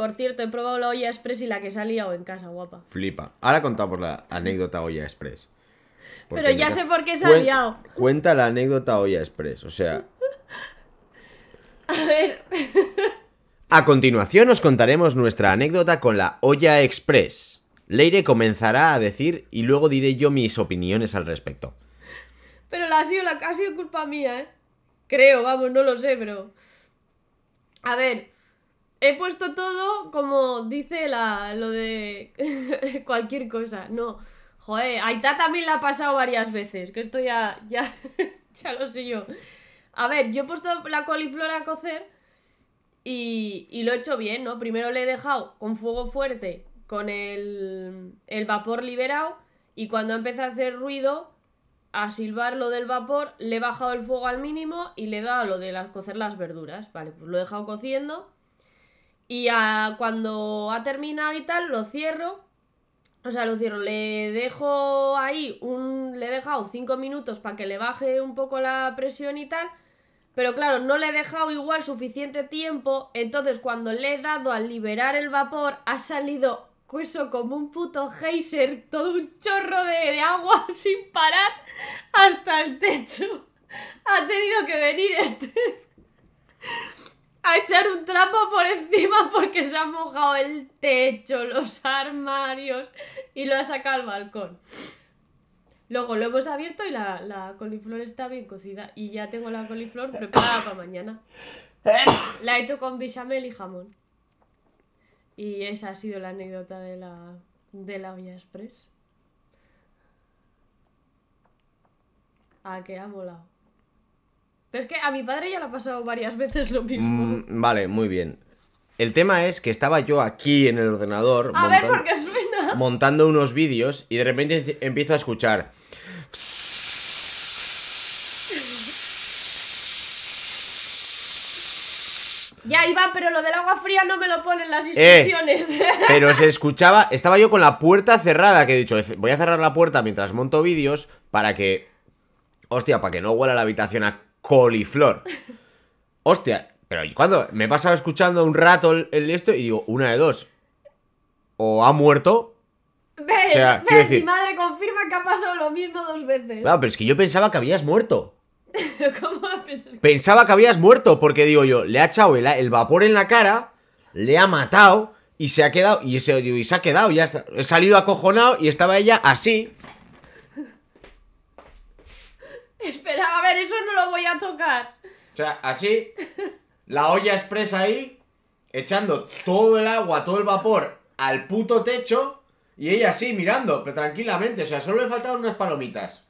Por cierto, he probado la olla express y la que salía o en casa, guapa. Flipa. Ahora contamos la anécdota olla express. Pero ya sé por qué se ha liado. Cuenta la anécdota olla express, o sea. A ver. A continuación os contaremos nuestra anécdota con la olla express. Leire comenzará a decir y luego diré yo mis opiniones al respecto. Pero la ha sido, la, ha sido culpa mía, ¿eh? Creo, vamos, no lo sé, pero... A ver, he puesto todo como dice la, lo de cualquier cosa. No, joder, Aita también la ha pasado varias veces, que esto ya, ya, ya lo sé yo. A ver, yo he puesto la coliflor a cocer y, lo he hecho bien, ¿no? Primero le he dejado con fuego fuerte, con el, el vapor liberado y cuando empieza a hacer ruido, a silbar lo del vapor, le he bajado el fuego al mínimo y le he dado lo de cocer las verduras. Vale, pues lo he dejado cociendo y a, cuando ha terminado y tal, lo cierro. O sea, lo cierro. Le dejo ahí un. Le he dejado cinco minutos para que le baje un poco la presión y tal. Pero claro, no le he dejado igual suficiente tiempo. Entonces, cuando le he dado al liberar el vapor, ha salido eso como un puto geyser, todo un chorro de, de agua sin parar hasta el techo. Ha tenido que venir este a echar un trapo por encima porque se ha mojado el techo, los armarios y lo ha sacado al balcón. Luego lo hemos abierto y la, coliflor está bien cocida. Y ya tengo la coliflor preparada para mañana. La he hecho con bichamel y jamón. Y esa ha sido la anécdota de la, de la olla express. A que ha volado pero es que a mi padre ya le ha pasado varias veces lo mm, mismo. vale, muy bien. El tema es que estaba yo aquí en el ordenador montando, unos vídeos y de repente empiezo a escuchar. Ya, iba, pero lo del agua fría no me lo ponen las eh, instrucciones. pero se escuchaba, estaba yo con la puerta cerrada, que he dicho, voy a cerrar la puerta mientras monto vídeos para que... Hostia, para que no huela la habitación a coliflor. Hostia, pero cuando me he pasado escuchando un rato el, esto y digo, una de dos. O ha muerto. mi madre confirma que ha pasado lo mismo dos veces. Claro, pero es que yo pensaba que habías muerto. Pensaba que habías muerto, porque digo yo, le ha echado el, vapor en la cara, le ha matado y se ha quedado. Y se, y se ha quedado, ya salido acojonado y estaba ella así. Espera eso no lo voy a tocar. O sea, así, la olla expresa ahí, echando todo el agua, todo el vapor al puto techo, y ella así mirando, pero tranquilamente, o sea, solo le faltaban unas palomitas.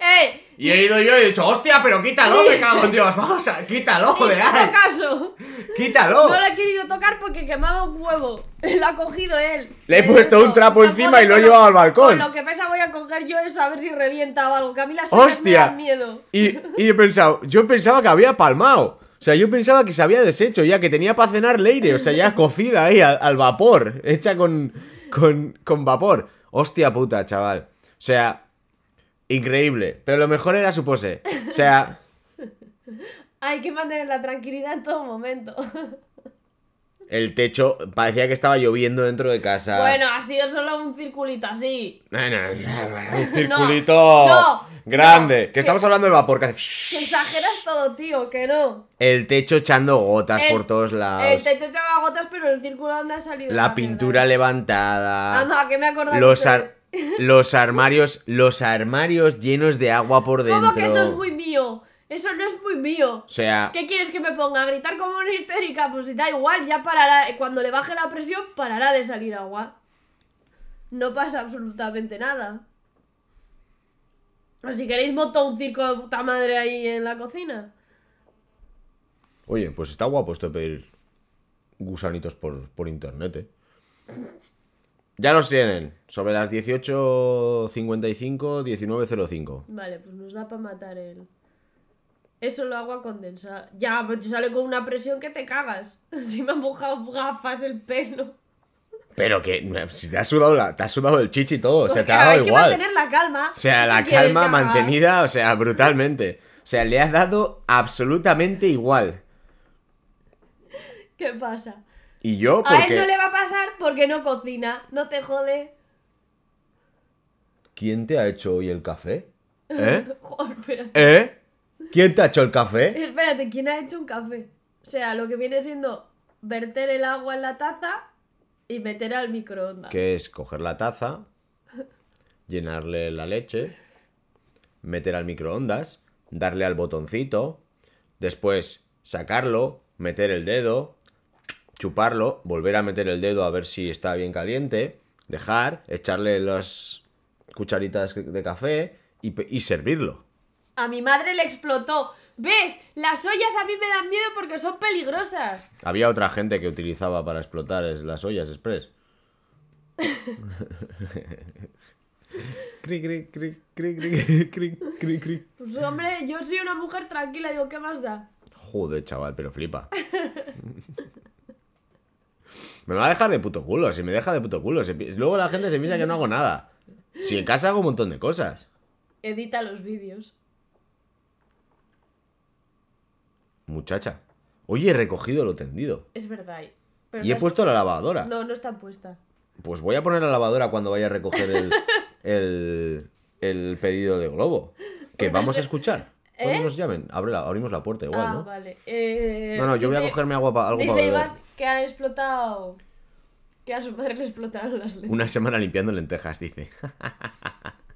¡Eh! Y he ido yo y he dicho, hostia, pero quítalo, me cago en Dios, vamos a, quítalo, joder. caso! ¡Quítalo! No lo he querido tocar porque quemaba un huevo. Lo ha cogido él. Le he puesto un trapo encima y lo he llevado al balcón. Con lo que pesa voy a coger yo eso a ver si revienta o algo, que a mí la ¡Hostia! me da miedo. Y, he pensado, yo pensaba que había palmado. O sea, yo pensaba que se había deshecho ya, que tenía para cenar leire, o sea, ya cocida ahí al, al vapor, hecha con, con, con vapor. Hostia puta, chaval. O sea, Increíble. Pero lo mejor era su pose. O sea. Hay que mantener la tranquilidad en todo momento. El techo parecía que estaba lloviendo dentro de casa. Bueno, ha sido solo un circulito así. un circulito grande. que estamos hablando de vapor. Que, exageras todo, tío, que no. El techo echando gotas por todos lados. El techo echaba gotas, pero el círculo donde ha salido. La, pintura levantada. Anda, ¿qué me acordé Los, ar los armarios, los armarios llenos de agua por dentro. ¿Cómo que eso es muy mío? Eso no es muy mío. O sea. ¿Qué quieres que me ponga? ¿A gritar como una histérica? Pues da igual, ya parará. Cuando le baje la presión, parará de salir agua. No pasa absolutamente nada. O si queréis, montó un circo de puta madre ahí en la cocina. Oye, pues está guapo esto de pedir gusanitos por, por internet, eh. Ya nos tienen. Sobre las 18.55, 19.05. Vale, pues nos da para matar él. Eso lo hago a condensar. Ya, pero pues, te sale con una presión que te cagas. Si me han mojado gafas el pelo. Pero que eh, si te ha sudado sudado el chichi todo, o sea, te ha dado igual. Que mantener la calma. O sea, la calma mantenida, o sea, brutalmente. O sea, le has dado absolutamente igual. ¿Qué pasa? Y yo A él no le va a pasar porque no cocina, no te jode. ¿Quién te ha hecho hoy el café? ¿Eh? ¿Eh? ¿Quién te ha hecho el café? Espérate, ¿quién ha hecho un café? O sea, lo que viene siendo verter el agua en la taza y meter al microondas. Que es coger la taza, llenarle la leche, meter al microondas, darle al botoncito, después sacarlo, meter el dedo, chuparlo, volver a meter el dedo a ver si está bien caliente, dejar, echarle las cucharitas de café y, servirlo. A mi madre le explotó. ¿Ves? Las ollas a mí me dan miedo porque son peligrosas. Había otra gente que utilizaba para explotar las ollas express. cri, cri, cri, cri, cri, cri, cri, Pues hombre, yo soy una mujer tranquila, digo, ¿qué más da? Joder, chaval, pero flipa. Me va a dejar de puto culo, si me deja de puto culo. Luego la gente se piensa que no hago nada. Si en casa hago un montón de cosas. Edita los vídeos. Muchacha. Oye, he recogido lo tendido. Es verdad. y he puesto la lavadora. No, no está puesta. Pues voy a poner la lavadora cuando vaya a recoger el, pedido de globo. Que pues vamos a ¿Eh? escuchar. Cuando nos llamen, Abre abrimos la puerta igual, ah, ¿no? Vale. Eh, no, no, yo voy a cogerme agua para algo para beber que ha explotado. Que a su padre le explotaron las lentejas. Una semana limpiando lentejas, dice.